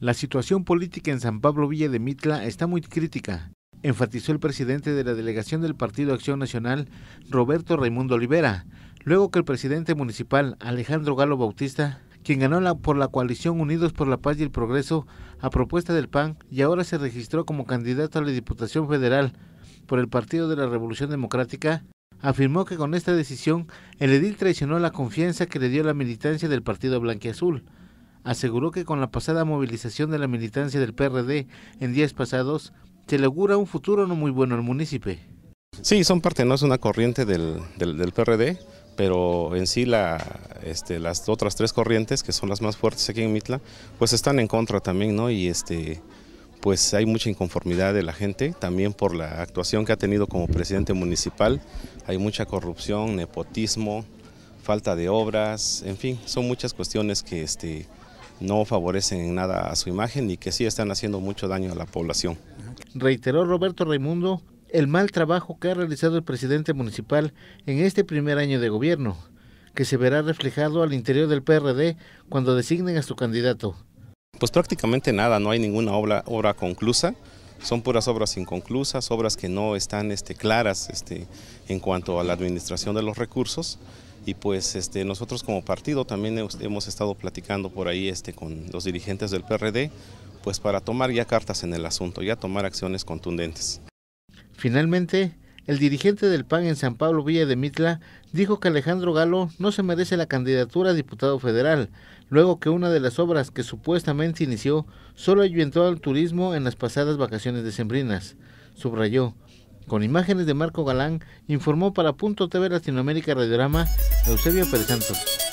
La situación política en San Pablo Villa de Mitla está muy crítica, enfatizó el presidente de la delegación del Partido Acción Nacional, Roberto Raimundo Olivera, luego que el presidente municipal, Alejandro Galo Bautista, quien ganó por la coalición Unidos por la Paz y el Progreso a propuesta del PAN y ahora se registró como candidato a la Diputación Federal por el Partido de la Revolución Democrática, afirmó que con esta decisión el edil traicionó la confianza que le dio la militancia del Partido Blanquiazul aseguró que con la pasada movilización de la militancia del PRD en días pasados, se le augura un futuro no muy bueno al municipio. Sí, son parte, no es una corriente del, del, PRD, pero en sí este, las otras tres corrientes, que son las más fuertes aquí en Mitla, pues están en contra también, ¿no? Y este, pues hay mucha inconformidad de la gente, también por la actuación que ha tenido como presidente municipal. Hay mucha corrupción, nepotismo, falta de obras, en fin, son muchas cuestiones que, este, no favorecen nada a su imagen y que sí están haciendo mucho daño a la población. Reiteró Roberto Raimundo el mal trabajo que ha realizado el presidente municipal en este primer año de gobierno, que se verá reflejado al interior del PRD cuando designen a su candidato. Pues prácticamente nada, no hay ninguna obra, obra conclusa son puras obras inconclusas, obras que no están este, claras este, en cuanto a la administración de los recursos. Y pues este, nosotros como partido también hemos estado platicando por ahí este, con los dirigentes del PRD, pues para tomar ya cartas en el asunto, ya tomar acciones contundentes. Finalmente, el dirigente del PAN en San Pablo Villa de Mitla dijo que Alejandro Galo no se merece la candidatura a diputado federal, luego que una de las obras que supuestamente inició solo ayudó al turismo en las pasadas vacaciones decembrinas. Subrayó. Con imágenes de Marco Galán, informó para Punto TV Latinoamérica Radiorama Eusebio Pérez Santos.